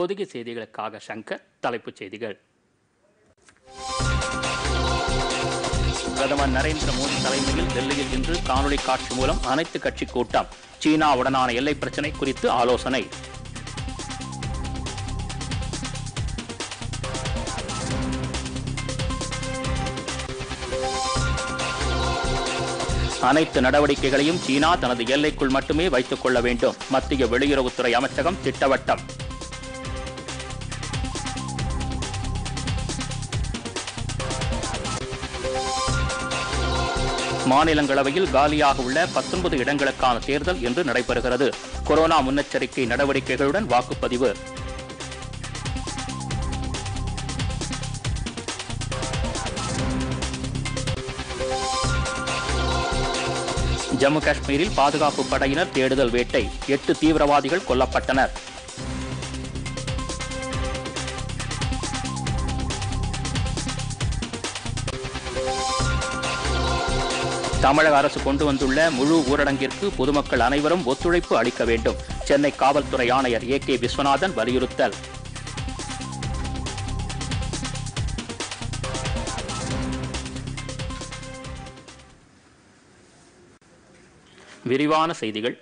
பொதிகை செய்திகளுக்காக சங்கர் தலைப்புச் செய்திகள் பிரதமர் நரேந்திர மோடி தலைமையில் டெல்லியில் இன்று காணொலி காட்சி மூலம் அனைத்து கட்சி கூட்டம் சீனாவுடனான எல்லை பிரச்சினை குறித்து ஆலோசனை அனைத்து நடவடிக்கைகளையும் சீனா தனது எல்லைக்குள் மட்டுமே வைத்துக் கொள்ள வேண்டும் மத்திய வெளியுறவுத்துறை அமைச்சகம் திட்டவட்டம் மாநிலங்களவையில் காலியாக உள்ள பத்தொன்பது இடங்களுக்கான தேர்தல் இன்று நடைபெறுகிறது கொரோனா முன்னெச்சரிக்கை நடவடிக்கைகளுடன் வாக்குப்பதிவு ஜம்மு காஷ்மீரில் பாதுகாப்பு படையினர் தேடுதல் வேட்டை எட்டு தீவிரவாதிகள் கொல்லப்பட்டனர் தமிழக அரசு கொண்டு வந்துள்ள முழு ஊரடங்கிற்கு பொதுமக்கள் அனைவரும் ஒத்துழைப்பு அளிக்க வேண்டும் சென்னை காவல்துறை ஆணையர் ஏ கே விஸ்வநாதன் வலியுறுத்தல் விரிவான செய்திகள்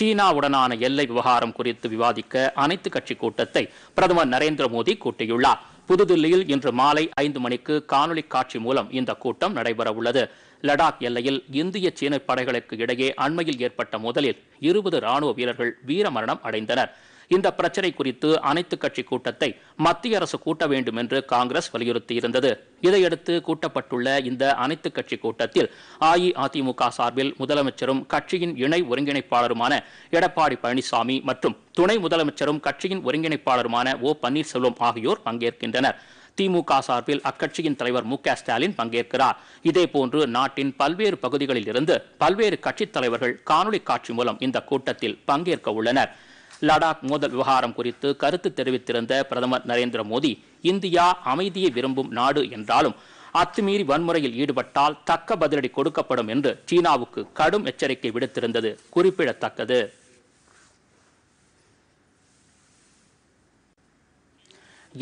சீனாவுடனான எல்லை விவகாரம் குறித்து விவாதிக்க அனைத்து கட்சி கூட்டத்தை பிரதமர் நரேந்திர மோடி கூட்டியுள்ளார் புதுதில்லியில் இன்று மாலை ஐந்து மணிக்கு காணொலி காட்சி மூலம் இந்த கூட்டம் நடைபெறவுள்ளது லடாக் எல்லையில் இந்திய சீன படைகளுக்கு இடையே அண்மையில் ஏற்பட்ட முதலில் இருபது ராணுவ வீரர்கள் வீரமரணம் அடைந்தனர் இந்த பிரச்சனை குறித்து அனைத்து கட்சி கூட்டத்தை மத்திய அரசு கூட்ட வேண்டும் என்று காங்கிரஸ் வலியுறுத்தியிருந்தது இதையடுத்து கூட்டப்பட்டுள்ள இந்த அனைத்து கட்சி கூட்டத்தில் அஇஅதிமுக சார்பில் முதலமைச்சரும் கட்சியின் இணை ஒருங்கிணைப்பாளருமான எடப்பாடி பழனிசாமி மற்றும் துணை முதலமைச்சரும் கட்சியின் ஒருங்கிணைப்பாளருமான ஓ பன்னீர்செல்வம் ஆகியோர் பங்கேற்கின்றனர் திமுக சார்பில் அக்கட்சியின் தலைவர் மு ஸ்டாலின் பங்கேற்கிறார் இதேபோன்று நாட்டின் பல்வேறு பகுதிகளில் இருந்து பல்வேறு கட்சித் தலைவர்கள் காணொலி காட்சி மூலம் இந்த கூட்டத்தில் பங்கேற்க உள்ளனா் லடாக் மோதல் விவகாரம் குறித்து கருத்து தெரிவித்திருந்த பிரதமர் நரேந்திர மோடி இந்தியா அமைதியை விரும்பும் நாடு என்றாலும் அத்துமீறி வன்முறையில் ஈடுபட்டால் தக்க பதிலடி கொடுக்கப்படும் என்று சீனாவுக்கு கடும் எச்சரிக்கை விடுத்திருந்தது குறிப்பிடத்தக்கது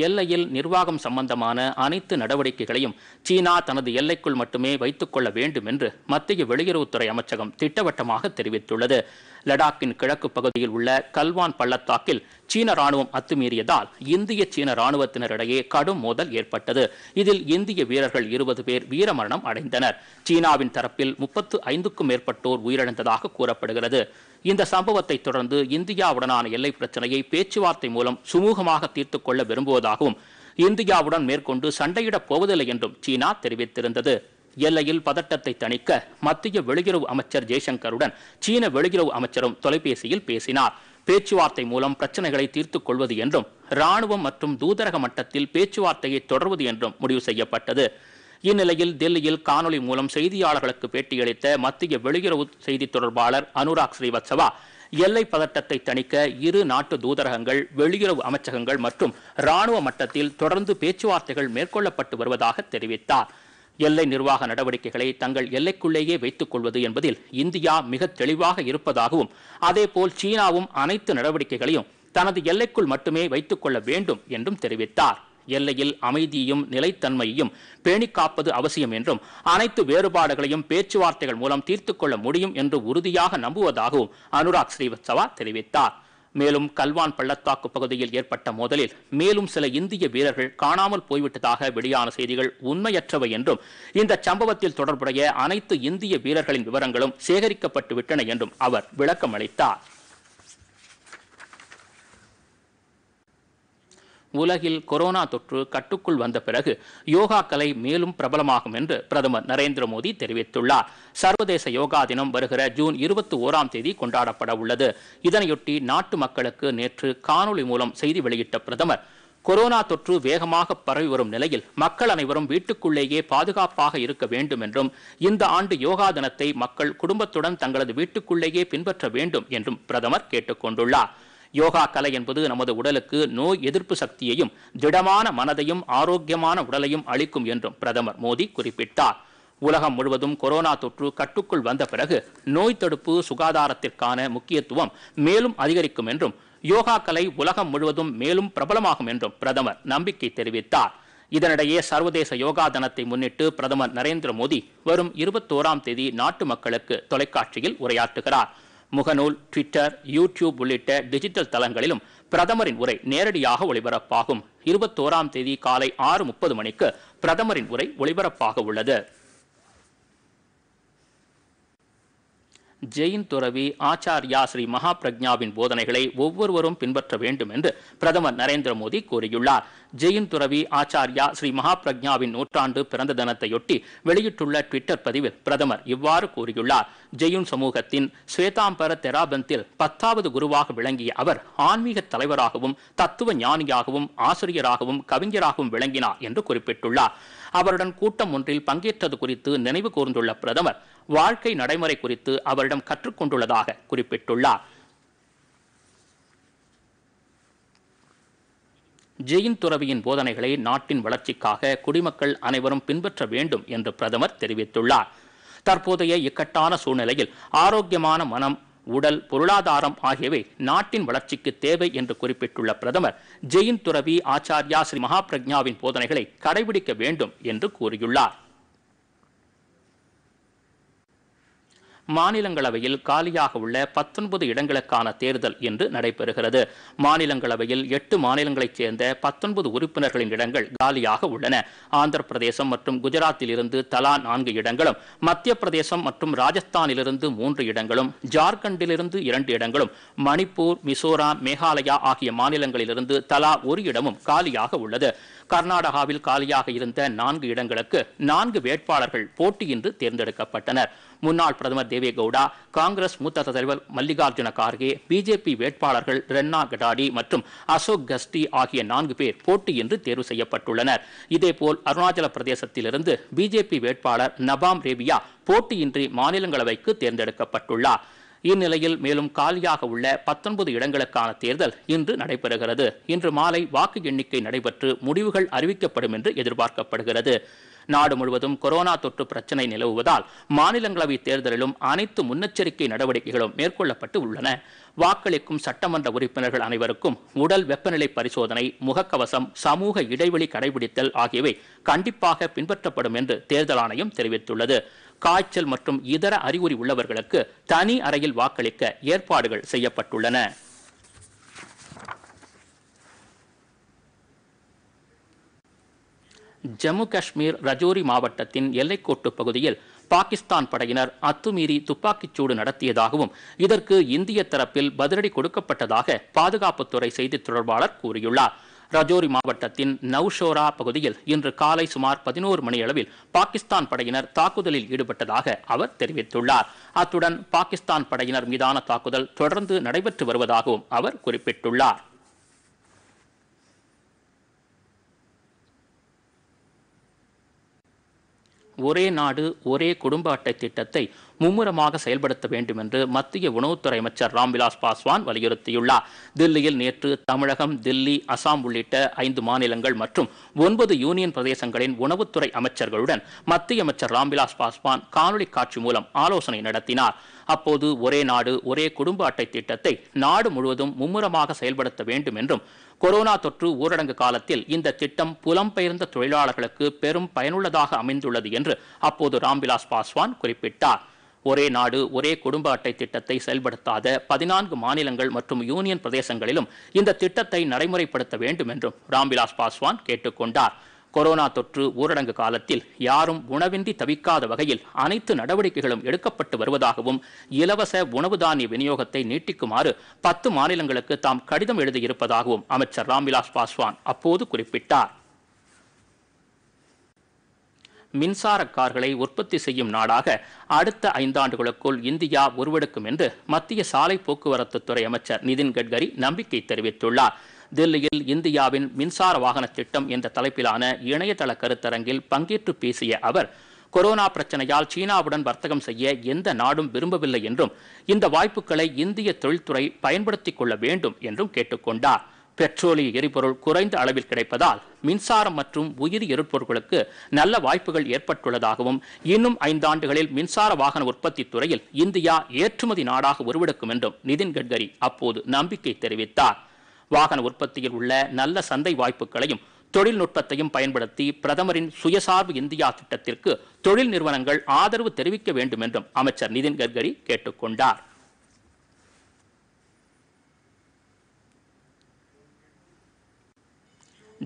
எல்லையில் நிர்வாகம் சம்பந்தமான அனைத்து நடவடிக்கைகளையும் சீனா தனது எல்லைக்குள் மட்டுமே கொள்ள வேண்டும் என்று மத்திய வெளியுறவுத்துறை அமைச்சகம் திட்டவட்டமாக தெரிவித்துள்ளது லடாக்கின் கிழக்கு பகுதியில் உள்ள கல்வான் பள்ளத்தாக்கில் சீன ராணுவம் அத்துமீறியதால் இந்திய சீன ராணுவத்தினரிடையே கடும் மோதல் ஏற்பட்டது இதில் இந்திய வீரர்கள் இருபது பேர் வீரமரணம் அடைந்தனர் சீனாவின் தரப்பில் முப்பத்து ஐந்துக்கும் மேற்பட்டோர் உயிரிழந்ததாக கூறப்படுகிறது இந்த சம்பவத்தை தொடர்ந்து இந்தியாவுடனான எல்லை பிரச்சனையை பேச்சுவார்த்தை மூலம் சுமூகமாக தீர்த்து கொள்ள விரும்புவதாகவும் இந்தியாவுடன் மேற்கொண்டு சண்டையிடப் போவதில்லை என்றும் சீனா தெரிவித்திருந்தது எல்லையில் பதட்டத்தை தணிக்க மத்திய வெளியுறவு அமைச்சர் ஜெய்சங்கருடன் சீன வெளியுறவு அமைச்சரும் தொலைபேசியில் பேசினார் பேச்சுவார்த்தை மூலம் பிரச்சனைகளை தீர்த்துக் கொள்வது என்றும் ராணுவம் மற்றும் தூதரக மட்டத்தில் பேச்சுவார்த்தையை தொடர்வது என்றும் முடிவு செய்யப்பட்டது இந்நிலையில் டெல்லியில் காணொலி மூலம் செய்தியாளர்களுக்கு பேட்டியளித்த மத்திய வெளியுறவு செய்தி தொடர்பாளர் அனுராக் ஸ்ரீவத்சவா எல்லை பதட்டத்தை தணிக்க இரு நாட்டு தூதரகங்கள் வெளியுறவு அமைச்சகங்கள் மற்றும் ராணுவ மட்டத்தில் தொடர்ந்து பேச்சுவார்த்தைகள் மேற்கொள்ளப்பட்டு வருவதாக தெரிவித்தார் எல்லை நிர்வாக நடவடிக்கைகளை தங்கள் எல்லைக்குள்ளேயே வைத்துக் கொள்வது என்பதில் இந்தியா மிக தெளிவாக இருப்பதாகவும் அதேபோல் சீனாவும் அனைத்து நடவடிக்கைகளையும் தனது எல்லைக்குள் மட்டுமே வைத்துக் கொள்ள வேண்டும் என்றும் தெரிவித்தார் எல்லையில் அமைதியையும் நிலைத்தன்மையையும் பேணி காப்பது அவசியம் என்றும் அனைத்து வேறுபாடுகளையும் பேச்சுவார்த்தைகள் மூலம் தீர்த்து கொள்ள முடியும் என்று உறுதியாக நம்புவதாகவும் அனுராக் ஸ்ரீவத்சவா தெரிவித்தார் மேலும் கல்வான் பள்ளத்தாக்கு பகுதியில் ஏற்பட்ட மோதலில் மேலும் சில இந்திய வீரர்கள் காணாமல் போய்விட்டதாக வெளியான செய்திகள் உண்மையற்றவை என்றும் இந்த சம்பவத்தில் தொடர்புடைய அனைத்து இந்திய வீரர்களின் விவரங்களும் சேகரிக்கப்பட்டு விட்டன என்றும் அவர் விளக்கம் அளித்தார் உலகில் கொரோனா தொற்று கட்டுக்குள் வந்த பிறகு யோகா கலை மேலும் பிரபலமாகும் என்று பிரதமர் நரேந்திர மோடி தெரிவித்துள்ளார் சர்வதேச யோகா தினம் வருகிற ஜூன் இருபத்தி ஓராம் தேதி கொண்டாடப்பட உள்ளது இதனையொட்டி நாட்டு மக்களுக்கு நேற்று காணொலி மூலம் செய்தி வெளியிட்ட பிரதமர் கொரோனா தொற்று வேகமாக பரவி வரும் நிலையில் மக்கள் அனைவரும் வீட்டுக்குள்ளேயே பாதுகாப்பாக இருக்க வேண்டும் என்றும் இந்த ஆண்டு யோகா தினத்தை மக்கள் குடும்பத்துடன் தங்களது வீட்டுக்குள்ளேயே பின்பற்ற வேண்டும் என்றும் பிரதமர் கேட்டுக்கொண்டுள்ளார் யோகா கலை என்பது நமது உடலுக்கு நோய் எதிர்ப்பு சக்தியையும் திடமான மனதையும் ஆரோக்கியமான உடலையும் அளிக்கும் என்றும் பிரதமர் மோடி குறிப்பிட்டார் உலகம் முழுவதும் கொரோனா தொற்று கட்டுக்குள் வந்த பிறகு நோய் தடுப்பு சுகாதாரத்திற்கான முக்கியத்துவம் மேலும் அதிகரிக்கும் என்றும் யோகா கலை உலகம் முழுவதும் மேலும் பிரபலமாகும் என்றும் பிரதமர் நம்பிக்கை தெரிவித்தார் இதனிடையே சர்வதேச யோகா தினத்தை முன்னிட்டு பிரதமர் நரேந்திர மோடி வரும் இருபத்தோராம் தேதி நாட்டு மக்களுக்கு தொலைக்காட்சியில் உரையாற்றுகிறார் முகநூல் ட்விட்டர் யூடியூப் உள்ளிட்ட டிஜிட்டல் தளங்களிலும் பிரதமரின் உரை நேரடியாக ஒளிபரப்பாகும் இருபத்தோராம் தேதி காலை ஆறு முப்பது மணிக்கு பிரதமரின் உரை ஒளிபரப்பாக உள்ளது ஜெயின் துறவி ஆச்சாரியா ஸ்ரீ மகாபிரக்ஞாவின் போதனைகளை ஒவ்வொருவரும் பின்பற்ற வேண்டும் என்று பிரதமர் நரேந்திர மோடி கூறியுள்ளார் ஜெயின் துறவி ஆச்சாரியா ஸ்ரீ மகாபிரக்ஞாவின் நூற்றாண்டு பிறந்த தினத்தையொட்டி வெளியிட்டுள்ள ட்விட்டர் பதிவில் பிரதமர் இவ்வாறு கூறியுள்ளார் ஜெயின் சமூகத்தின் ஸ்வேதாம்பர தெராபந்தில் பத்தாவது குருவாக விளங்கிய அவர் ஆன்மீக தலைவராகவும் தத்துவ ஞானியாகவும் ஆசிரியராகவும் கவிஞராகவும் விளங்கினார் என்று குறிப்பிட்டுள்ளார் அவருடன் கூட்டம் ஒன்றில் பங்கேற்றது குறித்து நினைவு கூர்ந்துள்ள பிரதமர் வாழ்க்கை நடைமுறை குறித்து அவரிடம் கற்றுக்கொண்டுள்ளதாக குறிப்பிட்டுள்ளார் ஜெயின் துறவியின் போதனைகளை நாட்டின் வளர்ச்சிக்காக குடிமக்கள் அனைவரும் பின்பற்ற வேண்டும் என்று பிரதமர் தெரிவித்துள்ளார் தற்போதைய இக்கட்டான சூழ்நிலையில் ஆரோக்கியமான மனம் உடல் பொருளாதாரம் ஆகியவை நாட்டின் வளர்ச்சிக்கு தேவை என்று குறிப்பிட்டுள்ள பிரதமர் ஜெயின் துறவி ஆச்சாரியா ஸ்ரீ மகாபிரக்யாவின் போதனைகளை கடைபிடிக்க வேண்டும் என்று கூறியுள்ளார் மாநிலங்களவையில் காலியாக உள்ள பத்தொன்பது இடங்களுக்கான தேர்தல் இன்று நடைபெறுகிறது மாநிலங்களவையில் எட்டு மாநிலங்களைச் சேர்ந்த பத்தொன்பது உறுப்பினர்களின் இடங்கள் காலியாக உள்ளன ஆந்திர பிரதேசம் மற்றும் குஜராத்தில் இருந்து தலா நான்கு இடங்களும் மத்திய பிரதேசம் மற்றும் ராஜஸ்தானிலிருந்து மூன்று இடங்களும் ஜார்க்கண்டிலிருந்து இரண்டு இடங்களும் மணிப்பூர் மிசோராம் மேகாலயா ஆகிய மாநிலங்களிலிருந்து தலா ஒரு இடமும் காலியாக உள்ளது கர்நாடகாவில் காலியாக இருந்த நான்கு இடங்களுக்கு நான்கு வேட்பாளர்கள் போட்டியின்றி தேர்ந்தெடுக்கப்பட்டனர் முன்னாள் பிரதமர் தேவேகவுடா காங்கிரஸ் மூத்த தலைவர் மல்லிகார்ஜுன கார்கே பிஜேபி வேட்பாளர்கள் ரென்னா கடாடி மற்றும் அசோக் கஸ்டி ஆகிய நான்கு பேர் போட்டி என்று தேர்வு செய்யப்பட்டுள்ளனர் இதேபோல் அருணாச்சல பிரதேசத்திலிருந்து பிஜேபி வேட்பாளர் நபாம் ரேபியா போட்டியின்றி மாநிலங்களவைக்கு தேர்ந்தெடுக்கப்பட்டுள்ளார் இந்நிலையில் மேலும் காலியாக உள்ள பத்தொன்பது இடங்களுக்கான தேர்தல் இன்று நடைபெறுகிறது இன்று மாலை வாக்கு எண்ணிக்கை நடைபெற்று முடிவுகள் அறிவிக்கப்படும் என்று எதிர்பார்க்கப்படுகிறது நாடு முழுவதும் கொரோனா தொற்று பிரச்சினை நிலவுவதால் மாநிலங்களவை தேர்தலிலும் அனைத்து முன்னெச்சரிக்கை நடவடிக்கைகளும் மேற்கொள்ளப்பட்டு உள்ளன வாக்களிக்கும் சட்டமன்ற உறுப்பினர்கள் அனைவருக்கும் உடல் வெப்பநிலை பரிசோதனை முகக்கவசம் சமூக இடைவெளி கடைபிடித்தல் ஆகியவை கண்டிப்பாக பின்பற்றப்படும் என்று தேர்தல் ஆணையம் தெரிவித்துள்ளது காய்ச்சல் மற்றும் இதர அறிகுறி உள்ளவர்களுக்கு தனி அறையில் வாக்களிக்க ஏற்பாடுகள் செய்யப்பட்டுள்ளன ஜம்மு காஷ்மீர் ரஜோரி மாவட்டத்தின் எல்லைக்கோட்டு பகுதியில் பாகிஸ்தான் படையினர் அத்துமீறி துப்பாக்கிச்சூடு நடத்தியதாகவும் இதற்கு இந்திய தரப்பில் பதிலடி கொடுக்கப்பட்டதாக பாதுகாப்புத்துறை செய்தித் தொடர்பாளர் கூறியுள்ளார் ரஜோரி மாவட்டத்தின் நவ்ஷோரா பகுதியில் இன்று காலை சுமார் பதினோரு மணியளவில் பாகிஸ்தான் படையினர் தாக்குதலில் ஈடுபட்டதாக அவர் தெரிவித்துள்ளார் அத்துடன் பாகிஸ்தான் படையினர் மீதான தாக்குதல் தொடர்ந்து நடைபெற்று வருவதாகவும் அவர் குறிப்பிட்டுள்ளார் ஒரே நாடு ஒரே குடும்ப அட்டை திட்டத்தை மும்முரமாக செயல்படுத்த வேண்டும் என்று மத்திய உணவுத்துறை அமைச்சர் ராம்விலாஸ் பாஸ்வான் வலியுறுத்தியுள்ளார் தில்லியில் நேற்று தமிழகம் தில்லி அசாம் உள்ளிட்ட ஐந்து மாநிலங்கள் மற்றும் ஒன்பது யூனியன் பிரதேசங்களின் உணவுத்துறை அமைச்சர்களுடன் மத்திய அமைச்சர் ராம்விலாஸ் பாஸ்வான் காணொலி காட்சி மூலம் ஆலோசனை நடத்தினார் அப்போது ஒரே நாடு ஒரே குடும்ப அட்டை திட்டத்தை நாடு முழுவதும் மும்முரமாக செயல்படுத்த வேண்டும் என்றும் கொரோனா தொற்று ஊரடங்கு காலத்தில் இந்த திட்டம் புலம்பெயர்ந்த தொழிலாளர்களுக்கு பெரும் பயனுள்ளதாக அமைந்துள்ளது என்று அப்போது ராம்விலாஸ் பாஸ்வான் குறிப்பிட்டார் ஒரே நாடு ஒரே குடும்ப அட்டை திட்டத்தை செயல்படுத்தாத பதினான்கு மாநிலங்கள் மற்றும் யூனியன் பிரதேசங்களிலும் இந்த திட்டத்தை நடைமுறைப்படுத்த வேண்டும் என்றும் ராம்விலாஸ் பாஸ்வான் கேட்டுக்கொண்டார் கொரோனா தொற்று ஊரடங்கு காலத்தில் யாரும் உணவின்றி தவிக்காத வகையில் அனைத்து நடவடிக்கைகளும் எடுக்கப்பட்டு வருவதாகவும் இலவச உணவு தானிய விநியோகத்தை நீட்டிக்குமாறு பத்து மாநிலங்களுக்கு தாம் கடிதம் எழுதியிருப்பதாகவும் அமைச்சர் ராம்விலாஸ் பாஸ்வான் அப்போது குறிப்பிட்டார் மின்சார கார்களை உற்பத்தி செய்யும் நாடாக அடுத்த ஐந்தாண்டுகளுக்குள் இந்தியா உருவெடுக்கும் என்று மத்திய சாலை போக்குவரத்து துறை அமைச்சர் நிதின் கட்கரி நம்பிக்கை தெரிவித்துள்ளார் தில்லியில் இந்தியாவின் மின்சார வாகன திட்டம் என்ற தலைப்பிலான இணையதள கருத்தரங்கில் பங்கேற்று பேசிய அவர் கொரோனா பிரச்சனையால் சீனாவுடன் வர்த்தகம் செய்ய எந்த நாடும் விரும்பவில்லை என்றும் இந்த வாய்ப்புகளை இந்திய தொழில்துறை பயன்படுத்திக் கொள்ள வேண்டும் என்றும் கேட்டுக்கொண்டார் பெட்ரோலிய எரிபொருள் குறைந்த அளவில் கிடைப்பதால் மின்சாரம் மற்றும் உயிரி எரிபொருட்களுக்கு நல்ல வாய்ப்புகள் ஏற்பட்டுள்ளதாகவும் இன்னும் ஐந்தாண்டுகளில் மின்சார வாகன உற்பத்தி துறையில் இந்தியா ஏற்றுமதி நாடாக உருவெடுக்கும் என்றும் நிதின் கட்கரி அப்போது நம்பிக்கை தெரிவித்தார் வாகன உற்பத்தியில் உள்ள நல்ல சந்தை வாய்ப்புகளையும் தொழில்நுட்பத்தையும் பயன்படுத்தி பிரதமரின் சுயசார்பு இந்தியா திட்டத்திற்கு தொழில் நிறுவனங்கள் ஆதரவு தெரிவிக்க வேண்டும் என்றும் அமைச்சர் நிதின் கட்கரி கேட்டுக்கொண்டார்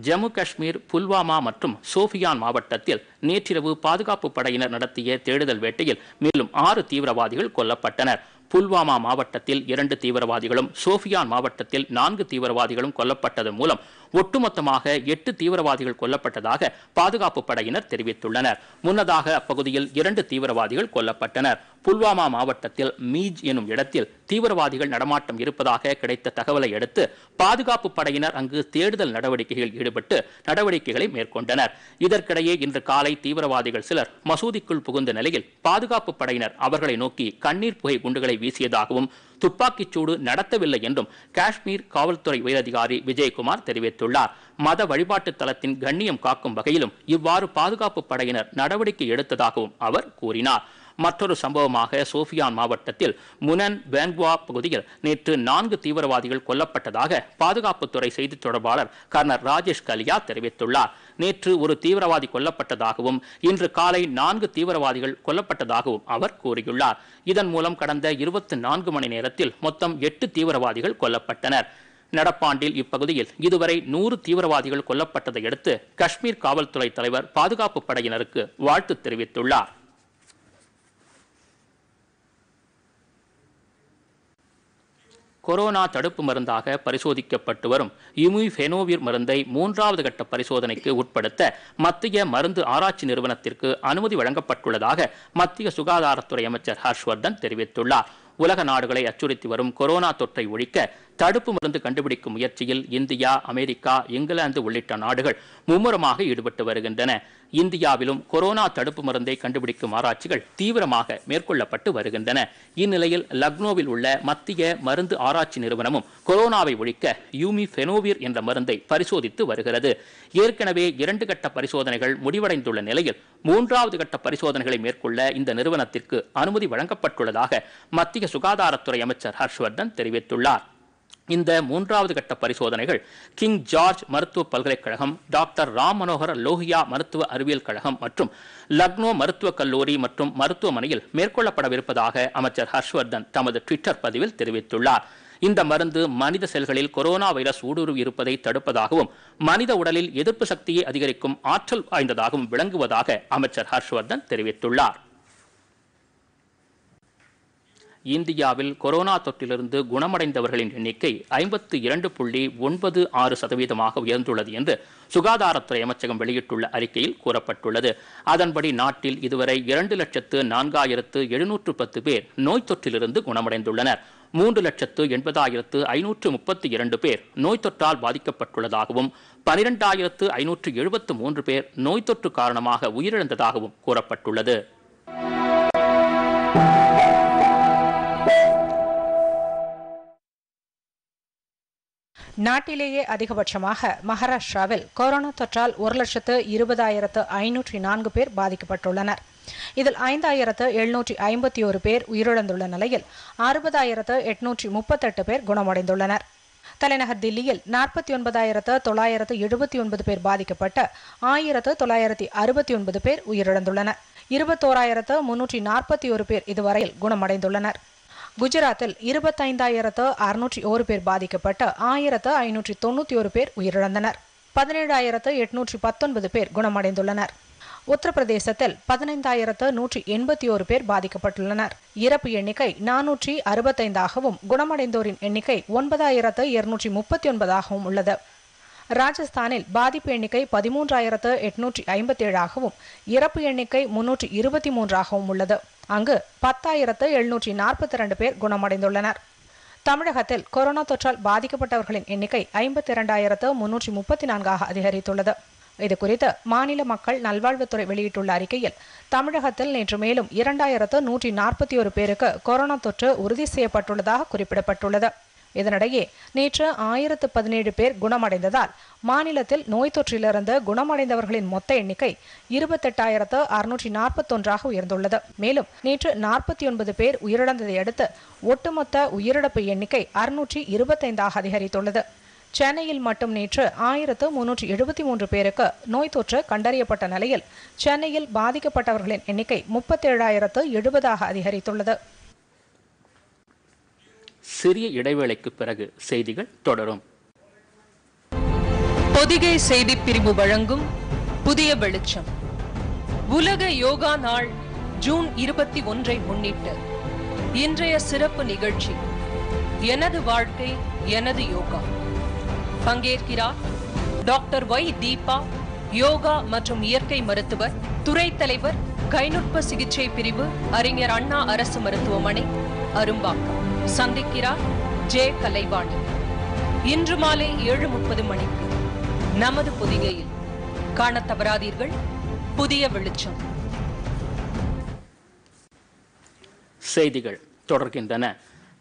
ஜம்மு காஷ்மீர் புல்வாமா மற்றும் சோஃபியான் மாவட்டத்தில் நேற்றிரவு பாதுகாப்பு படையினர் நடத்திய தேடுதல் வேட்டையில் மேலும் ஆறு தீவிரவாதிகள் கொல்லப்பட்டனர் புல்வாமா மாவட்டத்தில் இரண்டு தீவிரவாதிகளும் சோஃபியான் மாவட்டத்தில் நான்கு தீவிரவாதிகளும் கொல்லப்பட்டது மூலம் ஒட்டுமொத்தமாக எட்டு தீவிரவாதிகள் கொல்லப்பட்டதாக பாதுகாப்பு படையினர் தெரிவித்துள்ளனர் முன்னதாக அப்பகுதியில் இரண்டு தீவிரவாதிகள் கொல்லப்பட்டனர் புல்வாமா மாவட்டத்தில் மீஜ் எனும் இடத்தில் தீவிரவாதிகள் நடமாட்டம் இருப்பதாக கிடைத்த தகவலை அடுத்து பாதுகாப்பு படையினர் அங்கு தேடுதல் நடவடிக்கைகளில் ஈடுபட்டு நடவடிக்கைகளை மேற்கொண்டனர் இதற்கிடையே இன்று காலை தீவிரவாதிகள் சிலர் மசூதிக்குள் புகுந்த நிலையில் பாதுகாப்பு படையினர் அவர்களை நோக்கி கண்ணீர் புகை குண்டுகளை வீசியதாகவும் துப்பாக்கிச்சூடு நடத்தவில்லை என்றும் காஷ்மீர் காவல்துறை உயரதிகாரி விஜயகுமார் தெரிவித்துள்ளார் மத வழிபாட்டு தளத்தின் கண்ணியம் காக்கும் வகையிலும் இவ்வாறு பாதுகாப்பு படையினர் நடவடிக்கை எடுத்ததாகவும் அவர் கூறினார் மற்றொரு சம்பவமாக சோஃபியான் மாவட்டத்தில் முனன் பேன்குவா பகுதியில் நேற்று நான்கு தீவிரவாதிகள் கொல்லப்பட்டதாக பாதுகாப்புத்துறை செய்தி தொடர்பாளர் கர்னர் ராஜேஷ் கலியா தெரிவித்துள்ளார் நேற்று ஒரு தீவிரவாதி கொல்லப்பட்டதாகவும் இன்று காலை நான்கு தீவிரவாதிகள் கொல்லப்பட்டதாகவும் அவர் கூறியுள்ளார் இதன் மூலம் கடந்த இருபத்தி நான்கு மணி நேரத்தில் மொத்தம் எட்டு தீவிரவாதிகள் கொல்லப்பட்டனர் நடப்பாண்டில் இப்பகுதியில் இதுவரை நூறு தீவிரவாதிகள் கொல்லப்பட்டதை அடுத்து காஷ்மீர் காவல்துறை தலைவர் பாதுகாப்பு படையினருக்கு வாழ்த்து தெரிவித்துள்ளார் கொரோனா தடுப்பு மருந்தாக பரிசோதிக்கப்பட்டு வரும் இமுஃபெனோவிர் மருந்தை மூன்றாவது கட்ட பரிசோதனைக்கு உட்படுத்த மத்திய மருந்து ஆராய்ச்சி நிறுவனத்திற்கு அனுமதி வழங்கப்பட்டுள்ளதாக மத்திய சுகாதாரத்துறை அமைச்சர் ஹர்ஷ்வர்தன் தெரிவித்துள்ளார் உலக நாடுகளை அச்சுறுத்தி வரும் கொரோனா தொற்றை ஒழிக்க தடுப்பு மருந்து கண்டுபிடிக்கும் முயற்சியில் இந்தியா அமெரிக்கா இங்கிலாந்து உள்ளிட்ட நாடுகள் மும்முரமாக ஈடுபட்டு வருகின்றன இந்தியாவிலும் கொரோனா தடுப்பு மருந்தை கண்டுபிடிக்கும் ஆராய்ச்சிகள் தீவிரமாக மேற்கொள்ளப்பட்டு வருகின்றன இந்நிலையில் லக்னோவில் உள்ள மத்திய மருந்து ஆராய்ச்சி நிறுவனமும் கொரோனாவை ஒழிக்க யூமி ஃபெனோவிர் என்ற மருந்தை பரிசோதித்து வருகிறது ஏற்கனவே இரண்டு கட்ட பரிசோதனைகள் முடிவடைந்துள்ள நிலையில் மூன்றாவது கட்ட பரிசோதனைகளை மேற்கொள்ள இந்த நிறுவனத்திற்கு அனுமதி வழங்கப்பட்டுள்ளதாக மத்திய சுகாதாரத்துறை அமைச்சர் ஹர்ஷ்வர்தன் தெரிவித்துள்ளார் இந்த மூன்றாவது கட்ட பரிசோதனைகள் கிங் ஜார்ஜ் மருத்துவ பல்கலைக்கழகம் டாக்டர் ராம் மனோகர் லோஹியா மருத்துவ அறிவியல் கழகம் மற்றும் லக்னோ மருத்துவக் கல்லூரி மற்றும் மருத்துவமனையில் மேற்கொள்ளப்படவிருப்பதாக அமைச்சர் ஹர்ஷ்வர்தன் தமது ட்விட்டர் பதிவில் தெரிவித்துள்ளார் இந்த மருந்து மனித செல்களில் கொரோனா வைரஸ் ஊடுருவி இருப்பதை தடுப்பதாகவும் மனித உடலில் எதிர்ப்பு சக்தியை அதிகரிக்கும் ஆற்றல் வாய்ந்ததாகவும் விளங்குவதாக அமைச்சர் ஹர்ஷ்வர்தன் தெரிவித்துள்ளார் இந்தியாவில் கொரோனா தொற்றிலிருந்து குணமடைந்தவர்களின் எண்ணிக்கை ஐம்பத்து இரண்டு புள்ளி ஒன்பது ஆறு சதவீதமாக உயர்ந்துள்ளது என்று சுகாதாரத்துறை அமைச்சகம் வெளியிட்டுள்ள அறிக்கையில் கூறப்பட்டுள்ளது அதன்படி நாட்டில் இதுவரை இரண்டு லட்சத்து நான்காயிரத்து எழுநூற்று பத்து பேர் நோய் தொற்றிலிருந்து குணமடைந்துள்ளனர் மூன்று லட்சத்து எண்பதாயிரத்து ஐநூற்று முப்பத்தி இரண்டு பேர் நோய் தொற்றால் பாதிக்கப்பட்டுள்ளதாகவும் பனிரெண்டாயிரத்து ஐநூற்று எழுபத்து மூன்று பேர் நோய் தொற்று காரணமாக உயிரிழந்ததாகவும் கூறப்பட்டுள்ளது நாட்டிலேயே அதிகபட்சமாக மகாராஷ்டிராவில் கொரோனா தொற்றால் ஒரு லட்சத்து இருபதாயிரத்து ஐநூற்றி நான்கு பேர் பாதிக்கப்பட்டுள்ளனர் இதில் ஐந்தாயிரத்து எழுநூற்றி ஐம்பத்தி ஒரு பேர் உயிரிழந்துள்ள நிலையில் அறுபதாயிரத்து எட்நூற்றி முப்பத்தெட்டு பேர் குணமடைந்துள்ளனர் தலைநகர் தில்லியில் நாற்பத்தி ஒன்பதாயிரத்து தொள்ளாயிரத்து எழுபத்தி ஒன்பது பேர் பாதிக்கப்பட்டு ஆயிரத்து தொள்ளாயிரத்தி அறுபத்தி ஒன்பது பேர் உயிரிழந்துள்ளனர் இருபத்தோராயிரத்து முன்னூற்றி நாற்பத்தி ஒரு பேர் இதுவரையில் குணமடைந்துள்ளனர் குஜராத்தில் இருபத்தைந்தாயிரத்து அறுநூற்றி ஒரு பேர் பாதிக்கப்பட்டு ஆயிரத்து ஐநூற்றி தொண்ணூற்றி ஒரு பேர் உயிரிழந்தனர் பதினேழாயிரத்து எட்நூற்றி பத்தொன்பது பேர் குணமடைந்துள்ளனர் உத்தரப்பிரதேசத்தில் பதினைந்தாயிரத்து நூற்றி எண்பத்தி ஒரு பேர் பாதிக்கப்பட்டுள்ளனர் இறப்பு எண்ணிக்கை நானூற்றி அறுபத்தைந்தாகவும் குணமடைந்தோரின் எண்ணிக்கை ஒன்பதாயிரத்து இருநூற்றி முப்பத்தி ஒன்பதாகவும் உள்ளது ராஜஸ்தானில் பாதிப்பு எண்ணிக்கை பதிமூன்றாயிரத்து எட்நூற்றி ஐம்பத்தேழாகவும் இறப்பு எண்ணிக்கை முன்னூற்றி இருபத்தி மூன்றாகவும் உள்ளது அங்கு பத்தாயிரத்து எழுநூற்றி நாற்பத்தி இரண்டு பேர் குணமடைந்துள்ளனர் தமிழகத்தில் கொரோனா தொற்றால் பாதிக்கப்பட்டவர்களின் எண்ணிக்கை ஐம்பத்தி இரண்டாயிரத்து முன்னூற்றி முப்பத்தி நான்காக அதிகரித்துள்ளது இதுகுறித்து மாநில மக்கள் நல்வாழ்வுத்துறை வெளியிட்டுள்ள அறிக்கையில் தமிழகத்தில் நேற்று மேலும் இரண்டாயிரத்து நூற்றி நாற்பத்தி ஒரு பேருக்கு கொரோனா தொற்று உறுதி செய்யப்பட்டுள்ளதாக குறிப்பிடப்பட்டுள்ளது இதனிடையே நேற்று ஆயிரத்து பதினேழு பேர் குணமடைந்ததால் மாநிலத்தில் நோய் தொற்றிலிருந்து குணமடைந்தவர்களின் மொத்த எண்ணிக்கை இருபத்தெட்டாயிரத்து அறுநூற்றி நாற்பத்தொன்றாக உயர்ந்துள்ளது மேலும் நேற்று நாற்பத்தி ஒன்பது பேர் உயிரிழந்ததை அடுத்து ஒட்டுமொத்த உயிரிழப்பு எண்ணிக்கை அறுநூற்றி இருபத்தைந்தாக அதிகரித்துள்ளது சென்னையில் மட்டும் நேற்று ஆயிரத்து முன்னூற்றி எழுபத்தி மூன்று பேருக்கு நோய் தொற்று கண்டறியப்பட்ட நிலையில் சென்னையில் பாதிக்கப்பட்டவர்களின் எண்ணிக்கை முப்பத்தேழாயிரத்து எழுபதாக அதிகரித்துள்ளது சிறிய இடைவேளைக்கு பிறகு செய்திகள் தொடரும் பொதிகை செய்தி பிரிவு வழங்கும் புதிய வெளிச்சம் உலக யோகா நாள் ஜூன் இருபத்தி ஒன்றை முன்னிட்டு இன்றைய சிறப்பு நிகழ்ச்சி எனது வாழ்க்கை எனது யோகா பங்கேற்கிறார் டாக்டர் ஒய் தீபா யோகா மற்றும் இயற்கை மருத்துவர் துறை தலைவர் கைநுட்ப சிகிச்சை பிரிவு அறிஞர் அண்ணா அரசு மருத்துவமனை அரும்பாக்கம் சந்திக்கிறார் ஜே கலைவாணி இன்று மாலை ஏழு முப்பது மணிக்கு நமது பொதிகையில் காண தவறாதீர்கள் புதிய வெளிச்சம் செய்திகள் தொடர்கின்றன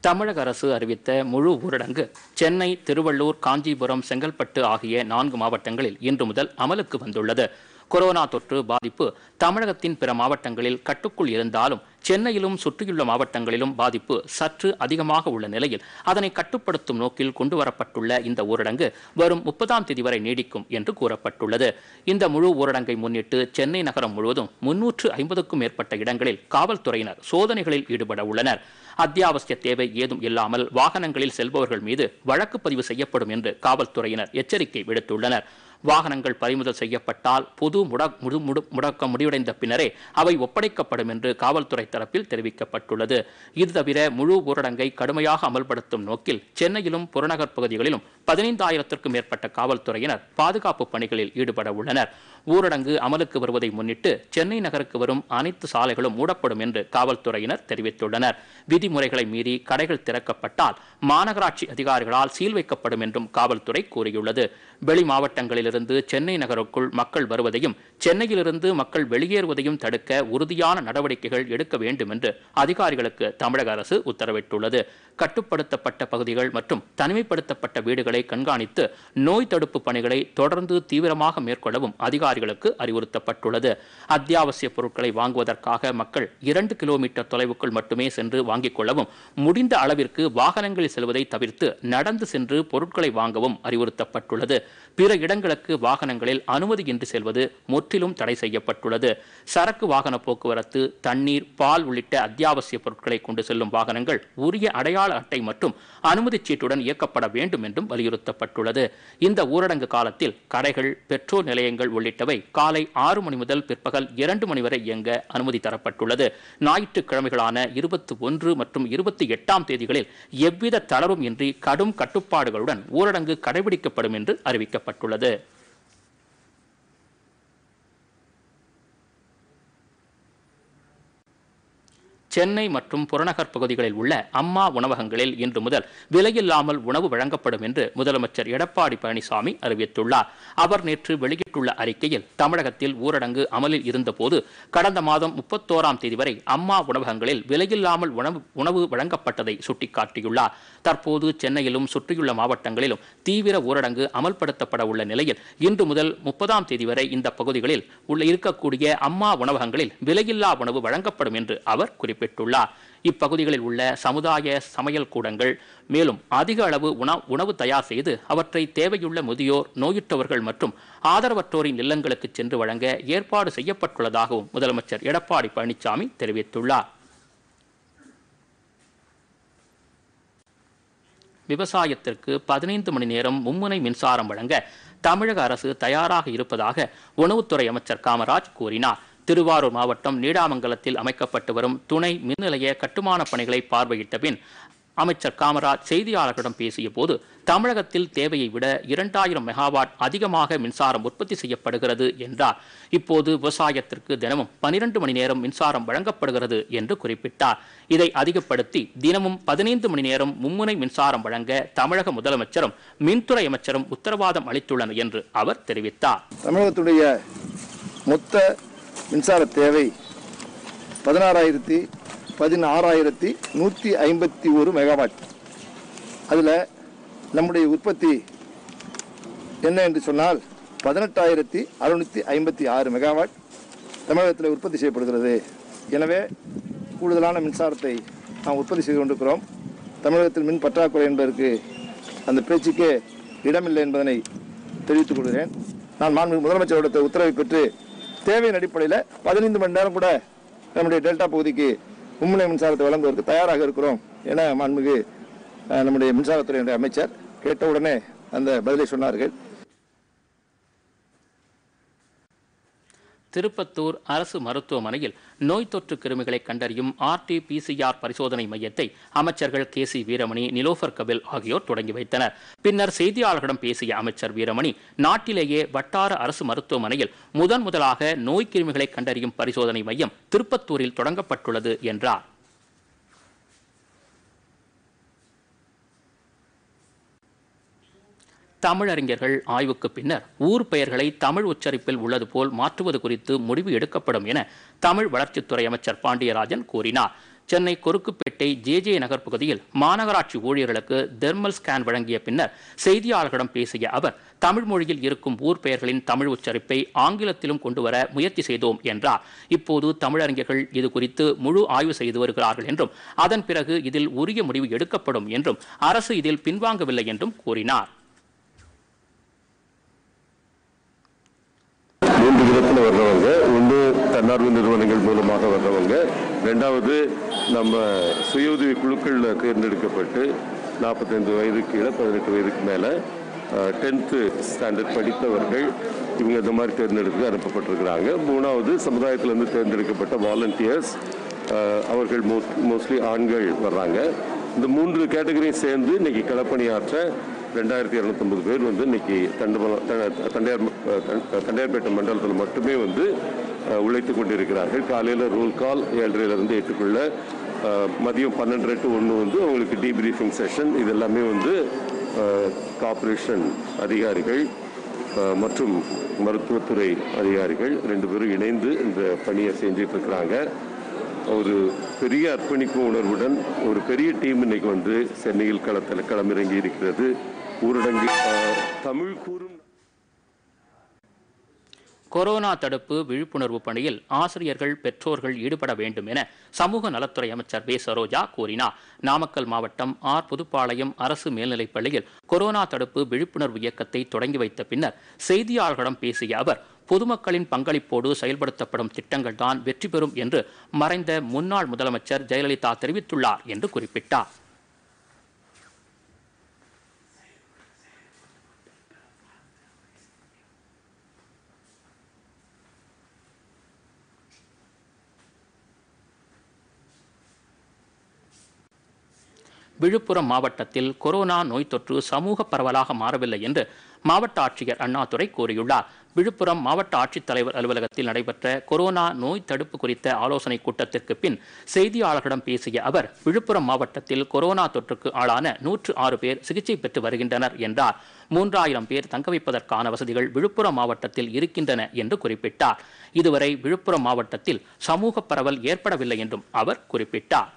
தமிழக அரசு அறிவித்த முழு ஊரடங்கு சென்னை திருவள்ளூர் காஞ்சிபுரம் செங்கல்பட்டு ஆகிய நான்கு மாவட்டங்களில் இன்று முதல் அமலுக்கு வந்துள்ளது கொரோனா தொற்று பாதிப்பு தமிழகத்தின் பிற மாவட்டங்களில் கட்டுக்குள் இருந்தாலும் சென்னையிலும் சுற்றியுள்ள மாவட்டங்களிலும் பாதிப்பு சற்று அதிகமாக உள்ள நிலையில் அதனை கட்டுப்படுத்தும் நோக்கில் கொண்டுவரப்பட்டுள்ள இந்த ஊரடங்கு வரும் முப்பதாம் தேதி வரை நீடிக்கும் என்று கூறப்பட்டுள்ளது இந்த முழு ஊரடங்கை முன்னிட்டு சென்னை நகரம் முழுவதும் முன்னூற்று ஐம்பதுக்கும் மேற்பட்ட இடங்களில் காவல்துறையினர் சோதனைகளில் ஈடுபட உள்ளனர் அத்தியாவசிய தேவை ஏதும் இல்லாமல் வாகனங்களில் செல்பவர்கள் மீது வழக்கு பதிவு செய்யப்படும் என்று காவல்துறையினர் எச்சரிக்கை விடுத்துள்ளனர் வாகனங்கள் பறிமுதல் செய்யப்பட்டால் பொது முடக்க முடிவடைந்த பின்னரே அவை ஒப்படைக்கப்படும் என்று காவல்துறை தரப்பில் தெரிவிக்கப்பட்டுள்ளது இது தவிர முழு ஊரடங்கை கடுமையாக அமல்படுத்தும் நோக்கில் சென்னையிலும் புறநகர் பகுதிகளிலும் பதினைந்தாயிரத்திற்கும் மேற்பட்ட காவல்துறையினர் பாதுகாப்பு பணிகளில் ஈடுபட உள்ளனர் ஊரடங்கு அமலுக்கு வருவதை முன்னிட்டு சென்னை நகருக்கு வரும் அனைத்து சாலைகளும் மூடப்படும் என்று காவல்துறையினர் தெரிவித்துள்ளனர் விதிமுறைகளை மீறி கடைகள் திறக்கப்பட்டால் மாநகராட்சி அதிகாரிகளால் சீல் வைக்கப்படும் என்றும் காவல்துறை கூறியுள்ளது வெளி மாவட்டங்களில் நகரிலிருந்து சென்னை நகருக்குள் மக்கள் வருவதையும் சென்னையிலிருந்து மக்கள் வெளியேறுவதையும் தடுக்க உறுதியான நடவடிக்கைகள் எடுக்க வேண்டும் என்று அதிகாரிகளுக்கு தமிழக அரசு உத்தரவிட்டுள்ளது கட்டுப்படுத்தப்பட்ட பகுதிகள் மற்றும் தனிமைப்படுத்தப்பட்ட வீடுகளை கண்காணித்து நோய் தடுப்பு பணிகளை தொடர்ந்து தீவிரமாக மேற்கொள்ளவும் அதிகாரிகளுக்கு அறிவுறுத்தப்பட்டுள்ளது அத்தியாவசிய பொருட்களை வாங்குவதற்காக மக்கள் இரண்டு கிலோமீட்டர் தொலைவுக்குள் மட்டுமே சென்று வாங்கிக் கொள்ளவும் முடிந்த அளவிற்கு வாகனங்களில் செல்வதை தவிர்த்து நடந்து சென்று பொருட்களை வாங்கவும் அறிவுறுத்தப்பட்டுள்ளது பிற இடங்களுக்கு வாகனங்களில் அனுமதியின்றி செல்வது முற்றிலும் தடை செய்யப்பட்டுள்ளது சரக்கு வாகன போக்குவரத்து தண்ணீர் பால் உள்ளிட்ட அத்தியாவசிய பொருட்களை கொண்டு செல்லும் வாகனங்கள் உரிய அடையாள அடையாள அட்டை மற்றும் அனுமதிச் சீட்டுடன் இயக்கப்பட வேண்டும் என்றும் வலியுறுத்தப்பட்டுள்ளது இந்த ஊரடங்கு காலத்தில் கடைகள் பெட்ரோல் நிலையங்கள் உள்ளிட்டவை காலை ஆறு மணி முதல் பிற்பகல் இரண்டு மணி வரை இயங்க அனுமதி தரப்பட்டுள்ளது ஞாயிற்றுக்கிழமைகளான இருபத்தி ஒன்று மற்றும் இருபத்தி எட்டாம் தேதிகளில் எவ்வித தளர்வும் இன்றி கடும் கட்டுப்பாடுகளுடன் ஊரடங்கு கடைபிடிக்கப்படும் என்று அறிவிக்கப்பட்டுள்ளது சென்னை மற்றும் புறநகர் பகுதிகளில் உள்ள அம்மா உணவகங்களில் இன்று முதல் விலையில்லாமல் உணவு வழங்கப்படும் என்று முதலமைச்சர் எடப்பாடி பழனிசாமி அறிவித்துள்ளார் அவர் நேற்று வெளியிட்டுள்ள அறிக்கையில் தமிழகத்தில் ஊரடங்கு அமலில் இருந்தபோது கடந்த மாதம் முப்பத்தோராம் தேதி வரை அம்மா உணவகங்களில் விலையில்லாமல் உணவு உணவு வழங்கப்பட்டதை சுட்டிக்காட்டியுள்ளார் தற்போது சென்னையிலும் சுற்றியுள்ள மாவட்டங்களிலும் தீவிர ஊரடங்கு அமல்படுத்தப்பட உள்ள நிலையில் இன்று முதல் முப்பதாம் தேதி வரை இந்த பகுதிகளில் உள்ள இருக்கக்கூடிய அம்மா உணவகங்களில் விலையில்லா உணவு வழங்கப்படும் என்று அவர் குறிப்பிட்டார் திட்டமிட்டுள்ளார் இப்பகுதிகளில் உள்ள சமுதாய சமையல் கூடங்கள் மேலும் அதிக அளவு உணவு தயார் செய்து அவற்றை தேவையுள்ள முதியோர் நோயுற்றவர்கள் மற்றும் ஆதரவற்றோரின் இல்லங்களுக்கு சென்று வழங்க ஏற்பாடு செய்யப்பட்டுள்ளதாகவும் முதலமைச்சர் எடப்பாடி பழனிசாமி தெரிவித்துள்ளார் விவசாயத்திற்கு பதினைந்து மணி நேரம் மும்முனை மின்சாரம் வழங்க தமிழக அரசு தயாராக இருப்பதாக உணவுத்துறை அமைச்சர் காமராஜ் கூறினார் திருவாரூர் மாவட்டம் நீடாமங்கலத்தில் அமைக்கப்பட்டு வரும் துணை மின்நிலைய கட்டுமான பணிகளை பார்வையிட்ட பின் அமைச்சர் காமராஜ் செய்தியாளர்களிடம் பேசிய போது தமிழகத்தில் தேவையை விட இரண்டாயிரம் மெகாவாட் அதிகமாக மின்சாரம் உற்பத்தி செய்யப்படுகிறது என்றார் இப்போது விவசாயத்திற்கு தினமும் பனிரெண்டு மணி நேரம் மின்சாரம் வழங்கப்படுகிறது என்று குறிப்பிட்டார் இதை அதிகப்படுத்தி தினமும் பதினைந்து மணி நேரம் மும்முனை மின்சாரம் வழங்க தமிழக முதலமைச்சரும் மின்துறை அமைச்சரும் உத்தரவாதம் அளித்துள்ளனர் என்று அவர் தெரிவித்தார் தமிழகத்துடைய மொத்த மின்சார தேவை பதினாறாயிரத்தி பதினாறாயிரத்தி நூற்றி ஐம்பத்தி ஒரு மெகாவாட் அதில் நம்முடைய உற்பத்தி என்ன என்று சொன்னால் பதினெட்டாயிரத்தி அறுநூற்றி ஐம்பத்தி ஆறு மெகாவாட் தமிழகத்தில் உற்பத்தி செய்யப்படுகிறது எனவே கூடுதலான மின்சாரத்தை நாம் உற்பத்தி செய்து கொண்டிருக்கிறோம் தமிழகத்தில் மின் பற்றாக்குறை என்பதற்கு அந்த பேச்சுக்கே இடமில்லை என்பதனை தெரிவித்துக் கொள்கிறேன் நான் மாண்பு முதலமைச்சரோட உத்தரவை பெற்று தேவையின் அடிப்படையில் பதினைந்து மணி நேரம் கூட நம்முடைய டெல்டா பகுதிக்கு உம்முனை மின்சாரத்தை வழங்குவதற்கு தயாராக இருக்கிறோம் என மாண்புமிகு நம்முடைய மின்சாரத்துறையினுடைய அமைச்சர் கேட்டவுடனே அந்த பதிலை சொன்னார்கள் திருப்பத்தூர் அரசு மருத்துவமனையில் நோய் தொற்று கிருமிகளை கண்டறியும் ஆர்டி பிசிஆர் பரிசோதனை மையத்தை அமைச்சர்கள் கே சி வீரமணி நிலோஃபர் கபில் ஆகியோர் தொடங்கி வைத்தனர் பின்னர் செய்தியாளர்களிடம் பேசிய அமைச்சர் வீரமணி நாட்டிலேயே வட்டார அரசு மருத்துவமனையில் முதன் முதலாக நோய் கிருமிகளை கண்டறியும் பரிசோதனை மையம் திருப்பத்தூரில் தொடங்கப்பட்டுள்ளது என்றார் தமிழறிஞர்கள் ஆய்வுக்கு பின்னர் ஊர் பெயர்களை தமிழ் உச்சரிப்பில் உள்ளது போல் மாற்றுவது குறித்து முடிவு எடுக்கப்படும் என தமிழ் வளர்ச்சித்துறை அமைச்சர் பாண்டியராஜன் கூறினார் சென்னை கொருக்குப்பேட்டை ஜே ஜே நகர் பகுதியில் மாநகராட்சி ஊழியர்களுக்கு தெர்மல் ஸ்கேன் வழங்கிய பின்னர் செய்தியாளர்களிடம் பேசிய அவர் தமிழ் மொழியில் இருக்கும் ஊர் பெயர்களின் தமிழ் உச்சரிப்பை ஆங்கிலத்திலும் கொண்டுவர முயற்சி செய்தோம் என்றார் இப்போது தமிழறிஞர்கள் இது குறித்து முழு ஆய்வு செய்து வருகிறார்கள் என்றும் அதன் பிறகு இதில் உரிய முடிவு எடுக்கப்படும் என்றும் அரசு இதில் பின்வாங்கவில்லை என்றும் கூறினார் விதத்தில் வர்றவங்க ஒன்று தன்னார்வ நிறுவனங்கள் மூலமாக வர்றவங்க ரெண்டாவது நம்ம சுய உதவி குழுக்களில் தேர்ந்தெடுக்கப்பட்டு நாற்பத்தைந்து வயது கீழே பதினெட்டு வயதுக்கு மேலே டென்த்து ஸ்டாண்டர்ட் படித்தவர்கள் இவங்க இந்த மாதிரி தேர்ந்தெடுத்து அனுப்பப்பட்டிருக்கிறாங்க மூணாவது சமுதாயத்திலேருந்து தேர்ந்தெடுக்கப்பட்ட வாலண்டியர்ஸ் அவர்கள் மோஸ்ட் மோஸ்ட்லி ஆண்கள் வர்றாங்க இந்த மூன்று கேட்டகரியும் சேர்ந்து இன்றைக்கி களப்பணியாற்ற ரெண்டாயிரத்தி இரநூத்தொம்பது பேர் வந்து இன்னைக்கு தண்டமலம் தண்டையார் தண்டையார்பேட்டை மண்டலத்தில் மட்டுமே வந்து உழைத்து கொண்டிருக்கிறார்கள் காலையில் ரூல் கால் ஏழரையிலிருந்து எட்டுக்குள்ள மதியம் பன்னெண்டரை டு ஒன்று வந்து அவங்களுக்கு டீப்ரீஃபிங் செஷன் இது எல்லாமே வந்து கார்பரேஷன் அதிகாரிகள் மற்றும் மருத்துவத்துறை அதிகாரிகள் ரெண்டு பேரும் இணைந்து இந்த பணியை செஞ்சிட்டு இருக்கிறாங்க ஒரு பெரிய அர்ப்பணிப்பு உணர்வுடன் ஒரு பெரிய டீம் இன்னைக்கு வந்து சென்னையில் களத்தில் களமிறங்கி இருக்கிறது ஊரடங்கு தமிழ் கூறும் கொரோனா தடுப்பு விழிப்புணர்வு பணியில் ஆசிரியர்கள் பெற்றோர்கள் ஈடுபட வேண்டும் என சமூக நலத்துறை அமைச்சர் பே சரோஜா கூறினார் நாமக்கல் மாவட்டம் ஆர் புதுப்பாளையம் அரசு மேல்நிலைப் பள்ளியில் கொரோனா தடுப்பு விழிப்புணர்வு இயக்கத்தை தொடங்கி வைத்த பின்னர் செய்தியாளர்களிடம் பேசிய அவர் பொதுமக்களின் பங்களிப்போடு செயல்படுத்தப்படும் திட்டங்கள் தான் வெற்றி பெறும் என்று மறைந்த முன்னாள் முதலமைச்சர் ஜெயலலிதா தெரிவித்துள்ளார் என்று குறிப்பிட்டார் விழுப்புரம் மாவட்டத்தில் கொரோனா நோய் தொற்று சமூக பரவலாக மாறவில்லை என்று மாவட்ட ஆட்சியர் அண்ணாதுரை கூறியுள்ளார் விழுப்புரம் மாவட்ட ஆட்சித்தலைவர் அலுவலகத்தில் நடைபெற்ற கொரோனா நோய் தடுப்பு குறித்த ஆலோசனைக் கூட்டத்திற்கு பின் செய்தியாளர்களிடம் பேசிய அவர் விழுப்புரம் மாவட்டத்தில் கொரோனா தொற்றுக்கு ஆளான நூற்று ஆறு பேர் சிகிச்சை பெற்று வருகின்றனர் என்றார் மூன்றாயிரம் பேர் தங்க வைப்பதற்கான வசதிகள் விழுப்புரம் மாவட்டத்தில் இருக்கின்றன என்று குறிப்பிட்டார் இதுவரை விழுப்புரம் மாவட்டத்தில் சமூக பரவல் ஏற்படவில்லை என்றும் அவர் குறிப்பிட்டார்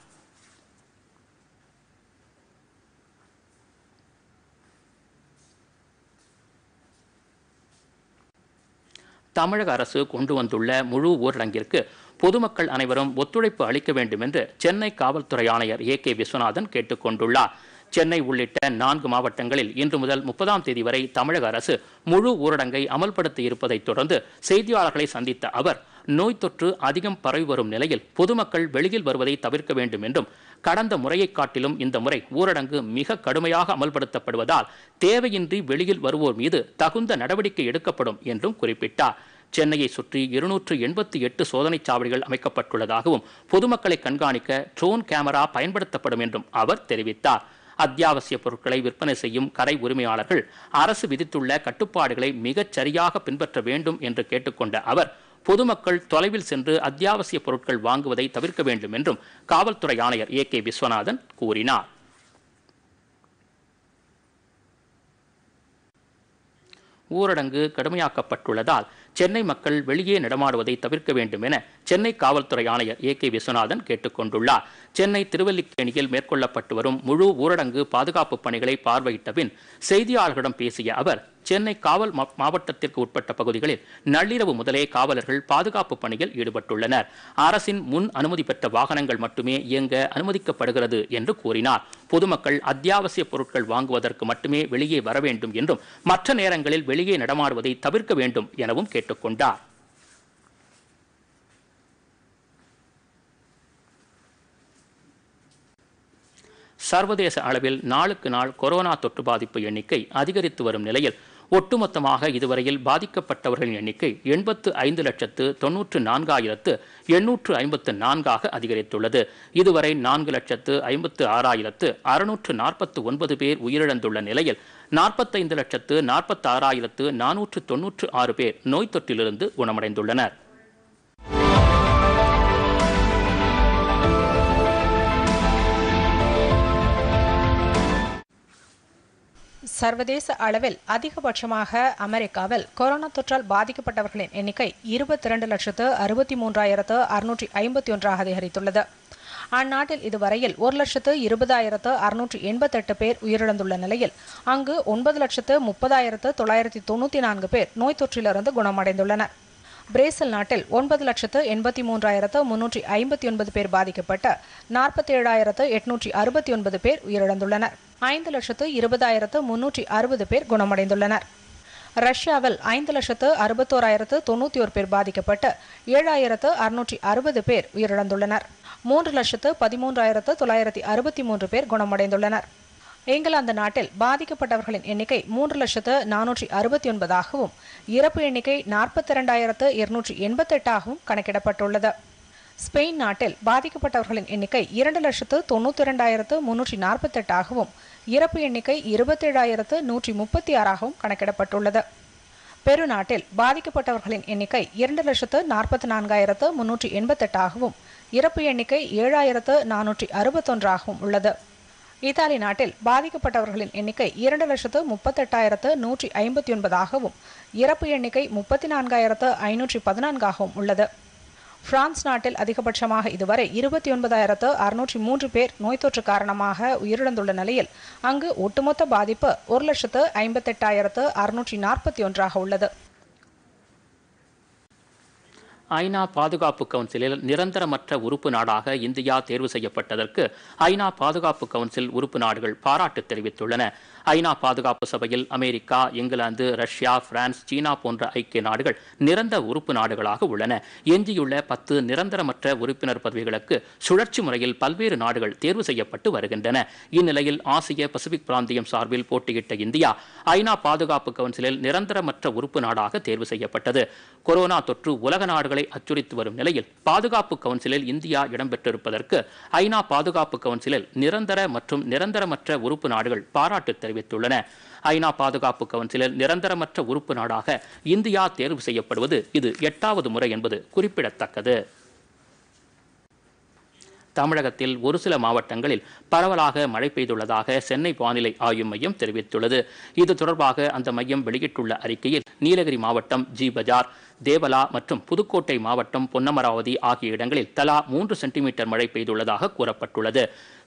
தமிழக அரசு கொண்டு வந்துள்ள முழு ஊரடங்கிற்கு பொதுமக்கள் அனைவரும் ஒத்துழைப்பு அளிக்க வேண்டும் என்று சென்னை காவல்துறை ஆணையர் ஏ கே விஸ்வநாதன் கேட்டுக்கொண்டுள்ளார் சென்னை உள்ளிட்ட நான்கு மாவட்டங்களில் இன்று முதல் முப்பதாம் தேதி வரை தமிழக அரசு முழு ஊரடங்கை அமல்படுத்தி இருப்பதைத் தொடர்ந்து செய்தியாளர்களை சந்தித்த அவர் நோய் தொற்று அதிகம் பரவி வரும் நிலையில் பொதுமக்கள் வெளியில் வருவதை தவிர்க்க வேண்டும் என்றும் கடந்த முறையை காட்டிலும் இந்த முறை ஊரடங்கு மிக கடுமையாக அமல்படுத்தப்படுவதால் தேவையின்றி வெளியில் வருவோர் மீது தகுந்த நடவடிக்கை எடுக்கப்படும் என்றும் குறிப்பிட்டார் சென்னையை சுற்றி இருநூற்று எண்பத்தி எட்டு சோதனைச் சாவடிகள் அமைக்கப்பட்டுள்ளதாகவும் பொதுமக்களை கண்காணிக்க ட்ரோன் கேமரா பயன்படுத்தப்படும் என்றும் அவர் தெரிவித்தார் அத்தியாவசிய பொருட்களை விற்பனை செய்யும் கரை உரிமையாளர்கள் அரசு விதித்துள்ள கட்டுப்பாடுகளை மிகச் சரியாக பின்பற்ற வேண்டும் என்று கேட்டுக்கொண்ட அவர் பொதுமக்கள் தொலைவில் சென்று அத்தியாவசிய பொருட்கள் வாங்குவதை தவிர்க்க வேண்டும் என்றும் காவல்துறை ஆணையர் ஏ கே விஸ்வநாதன் கூறினார் ஊரடங்கு கடுமையாக்கப்பட்டுள்ளதால் சென்னை மக்கள் வெளியே நடமாடுவதை தவிர்க்க வேண்டும் என சென்னை காவல்துறை ஆணையர் ஏ கே விஸ்வநாதன் கேட்டுக்கொண்டுள்ளார் சென்னை திருவல்லிக்கேணியில் மேற்கொள்ளப்பட்டு வரும் முழு ஊரடங்கு பாதுகாப்பு பணிகளை பார்வையிட்ட பின் செய்தியாளர்களிடம் பேசிய அவர் சென்னை காவல் மாவட்டத்திற்கு உட்பட்ட பகுதிகளில் நள்ளிரவு முதலே காவலர்கள் பாதுகாப்பு பணியில் ஈடுபட்டுள்ளனர் அரசின் முன் அனுமதி பெற்ற வாகனங்கள் மட்டுமே இயங்க அனுமதிக்கப்படுகிறது என்று கூறினார் பொதுமக்கள் அத்தியாவசிய பொருட்கள் வாங்குவதற்கு மட்டுமே வெளியே வர வேண்டும் என்றும் மற்ற நேரங்களில் வெளியே நடமாடுவதை தவிர்க்க வேண்டும் எனவும் கேட்டுக்கொண்டார் சர்வதேச அளவில் நாளுக்கு நாள் கொரோனா தொற்று பாதிப்பு எண்ணிக்கை அதிகரித்து வரும் நிலையில் ஒட்டுமொத்தமாக இதுவரையில் பாதிக்கப்பட்டவர்களின் எண்ணிக்கை எண்பத்து ஐந்து லட்சத்து தொன்னூற்று நான்காயிரத்து எண்ணூற்று ஐம்பத்து நான்காக அதிகரித்துள்ளது இதுவரை நான்கு லட்சத்து ஐம்பத்து ஆறாயிரத்து அறுநூற்று நாற்பத்து ஒன்பது பேர் உயிரிழந்துள்ள நிலையில் நாற்பத்தைந்து லட்சத்து நாற்பத்தாறாயிரத்து நானூற்று தொன்னூற்று ஆறு பேர் நோய் தொற்றிலிருந்து குணமடைந்துள்ளனர் சர்வதேச அளவில் அதிகபட்சமாக அமெரிக்காவில் கொரோனா தொற்றால் பாதிக்கப்பட்டவர்களின் எண்ணிக்கை இருபத்தி இரண்டு லட்சத்து அறுபத்தி மூன்றாயிரத்து அறுநூற்றி ஐம்பத்தி ஒன்றாக அதிகரித்துள்ளது அந்நாட்டில் இதுவரையில் ஒரு லட்சத்து இருபதாயிரத்து அறுநூற்றி எண்பத்தெட்டு பேர் உயிரிழந்துள்ள நிலையில் அங்கு ஒன்பது லட்சத்து முப்பதாயிரத்து தொள்ளாயிரத்தி தொண்ணூற்றி நான்கு பேர் நோய் தொற்றிலிருந்து குணமடைந்துள்ளனர் பிரேசில் நாட்டில் ஒன்பது லட்சத்து எண்பத்தி மூன்றாயிரத்து முன்னூற்றி ஐம்பத்தி ஒன்பது பேர் பாதிக்கப்பட்டு நாற்பத்தி ஏழாயிரத்து எட்நூற்றி அறுபத்தி ஒன்பது பேர் உயிரிழந்துள்ளனர் ஐந்து லட்சத்து இருபதாயிரத்து முன்னூற்றி அறுபது பேர் குணமடைந்துள்ளனர் ரஷ்யாவில் ஐந்து லட்சத்து அறுபத்தோராயிரத்து தொண்ணூற்றி ஒரு பேர் பாதிக்கப்பட்டு ஏழாயிரத்து அறுநூற்றி அறுபது பேர் உயிரிழந்துள்ளனர் மூன்று லட்சத்து பதிமூன்றாயிரத்து தொள்ளாயிரத்தி அறுபத்தி மூன்று பேர் குணமடைந்துள்ளனர் இங்கிலாந்து நாட்டில் பாதிக்கப்பட்டவர்களின் எண்ணிக்கை மூன்று லட்சத்து நானூற்றி அறுபத்தி ஒன்பதாகவும் இறப்பு எண்ணிக்கை நாற்பத்தி இரண்டாயிரத்து இருநூற்றி எண்பத்தெட்டாகவும் கணக்கிடப்பட்டுள்ளது ஸ்பெயின் நாட்டில் பாதிக்கப்பட்டவர்களின் எண்ணிக்கை இரண்டு லட்சத்து தொண்ணூற்றி இரண்டாயிரத்து முன்னூற்றி நாற்பத்தெட்டாகவும் இறப்பு எண்ணிக்கை இருபத்தேழாயிரத்து நூற்றி முப்பத்தி ஆறாகவும் கணக்கிடப்பட்டுள்ளது பெருநாட்டில் பாதிக்கப்பட்டவர்களின் எண்ணிக்கை இரண்டு லட்சத்து நாற்பத்தி நான்காயிரத்து முன்னூற்றி எண்பத்தெட்டாகவும் இறப்பு எண்ணிக்கை ஏழாயிரத்து நானூற்றி அறுபத்தொன்றாகவும் உள்ளது இத்தாலி நாட்டில் பாதிக்கப்பட்டவர்களின் எண்ணிக்கை இரண்டு லட்சத்து முப்பத்தெட்டாயிரத்து நூற்றி ஐம்பத்தி ஒன்பதாகவும் இறப்பு எண்ணிக்கை முப்பத்தி நான்காயிரத்து ஐநூற்றி பதினான்காகவும் உள்ளது பிரான்ஸ் நாட்டில் அதிகபட்சமாக இதுவரை இருபத்தி ஒன்பதாயிரத்து அறுநூற்றி மூன்று பேர் நோய் தொற்று காரணமாக உயிரிழந்துள்ள நிலையில் அங்கு ஒட்டுமொத்த பாதிப்பு ஒரு லட்சத்து ஐம்பத்தெட்டாயிரத்து அறுநூற்றி நாற்பத்தி ஒன்றாக உள்ளது ஐநா பாதுகாப்பு கவுன்சிலில் நிரந்தரமற்ற உறுப்பு நாடாக இந்தியா தேர்வு செய்யப்பட்டதற்கு ஐநா பாதுகாப்பு கவுன்சில் உறுப்பு நாடுகள் பாராட்டு தெரிவித்துள்ளன ஐநா பாதுகாப்பு சபையில் America England Russia France China போன்ற ஐக்கிய நாடுகள் நிரந்த உறுப்பு நாடுகளாக உள்ளன எஞ்சியுள்ள பத்து நிரந்தரமற்ற உறுப்பினர் பதவிகளுக்கு சுழற்சி முறையில் பல்வேறு நாடுகள் தேர்வு செய்யப்பட்டு வருகின்றன இந்நிலையில் ஆசிய பசிபிக் பிராந்தியம் சார்பில் போட்டியிட்ட இந்தியா ஐநா பாதுகாப்பு கவுன்சிலில் நிரந்தரமற்ற உறுப்பு நாடாக தேர்வு செய்யப்பட்டது கொரோனா தொற்று உலக நாடுகளை அச்சுறுத்தி வரும் நிலையில் பாதுகாப்பு கவுன்சிலில் இந்தியா இடம்பெற்றிருப்பதற்கு ஐநா பாதுகாப்பு கவுன்சிலில் நிரந்தர மற்றும் நிரந்தரமற்ற உறுப்பு நாடுகள் பாராட்டு அறிவித்துள்ளன ஐநா பாதுகாப்பு கவுன்சிலில் நிரந்தரமற்ற உறுப்பு நாடாக இந்தியா தேர்வு செய்யப்படுவது இது எட்டாவது முறை என்பது குறிப்பிடத்தக்கது தமிழகத்தில் ஒரு சில மாவட்டங்களில் பரவலாக மழை பெய்துள்ளதாக சென்னை வானிலை ஆய்வு மையம் தெரிவித்துள்ளது இது தொடர்பாக அந்த மையம் வெளியிட்டுள்ள அறிக்கையில் நீலகிரி மாவட்டம் ஜி பஜார் தேவலா மற்றும் புதுக்கோட்டை மாவட்டம் பொன்னமராவதி ஆகிய இடங்களில் தலா மூன்று சென்டிமீட்டர் மழை பெய்துள்ளதாக கூறப்பட்டுள்ளது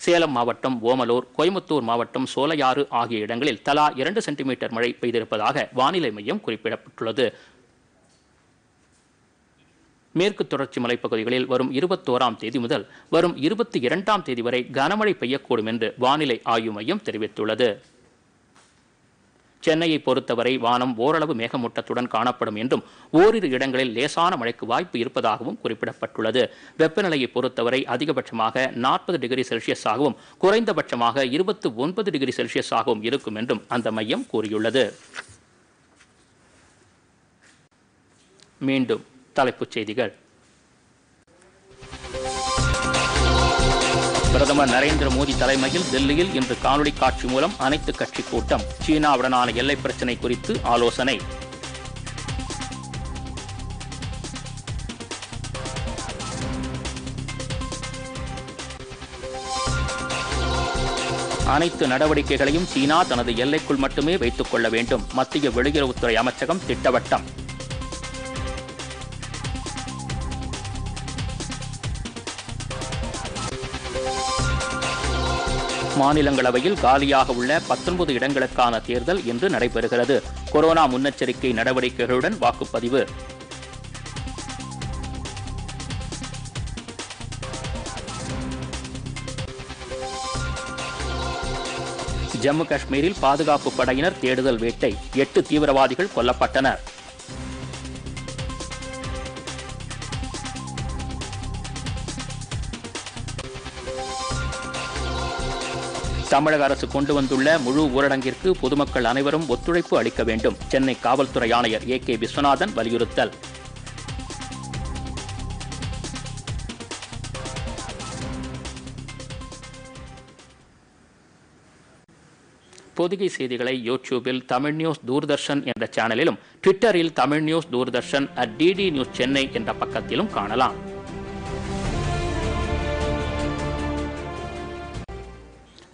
சேலம் மாவட்டம் ஓமலூர் கோயம்புத்தூர் மாவட்டம் சோலையாறு ஆகிய இடங்களில் தலா இரண்டு சென்டிமீட்டர் மழை பெய்திருப்பதாக வானிலை மையம் குறிப்பிடப்பட்டுள்ளது மேற்கு தொடர்ச்சி மலைப்பகுதிகளில் வரும் இருபத்தோராம் தேதி முதல் வரும் இருபத்தி இரண்டாம் தேதி வரை கனமழை பெய்யக்கூடும் என்று வானிலை ஆய்வு மையம் தெரிவித்துள்ளது சென்னையை பொறுத்தவரை வானம் ஓரளவு மேகமூட்டத்துடன் காணப்படும் என்றும் ஓரிரு இடங்களில் லேசான மழைக்கு வாய்ப்பு இருப்பதாகவும் குறிப்பிடப்பட்டுள்ளது வெப்பநிலையை பொறுத்தவரை அதிகபட்சமாக நாற்பது டிகிரி செல்சியஸாகவும் குறைந்தபட்சமாக இருபத்தி ஒன்பது டிகிரி செல்சியஸாகவும் இருக்கும் என்றும் அந்த மையம் கூறியுள்ளது மீண்டும் தலைப்புச் செய்திகள் பிரதமர் நரேந்திர மோடி தலைமையில் டெல்லியில் இன்று காணொலி காட்சி மூலம் அனைத்து கட்சி கூட்டம் சீனாவுடனான எல்லை பிரச்சினை குறித்து ஆலோசனை அனைத்து நடவடிக்கைகளையும் சீனா தனது எல்லைக்குள் மட்டுமே வைத்துக் கொள்ள வேண்டும் மத்திய வெளியுறவுத்துறை அமைச்சகம் திட்டவட்டம் மாநிலங்களவையில் காலியாக உள்ள பத்தொன்பது இடங்களுக்கான தேர்தல் இன்று நடைபெறுகிறது கொரோனா முன்னெச்சரிக்கை நடவடிக்கைகளுடன் வாக்குப்பதிவு ஜம்மு காஷ்மீரில் பாதுகாப்பு படையினர் தேடுதல் வேட்டை எட்டு தீவிரவாதிகள் கொல்லப்பட்டனர் தமிழக அரசு கொண்டு வந்துள்ள முழு ஊரடங்கிற்கு பொதுமக்கள் அனைவரும் ஒத்துழைப்பு அளிக்க வேண்டும் சென்னை காவல்துறை ஆணையர் ஏ கே விஸ்வநாதன் வலியுறுத்தல் பொதிகை செய்திகளை யூடியூபில் தமிழ் நியூஸ் தூர்தர்ஷன் என்ற சேனலிலும் ட்விட்டரில் Tamil news Doordarshan at DD news Chennai என்ற பக்கத்திலும் காணலாம்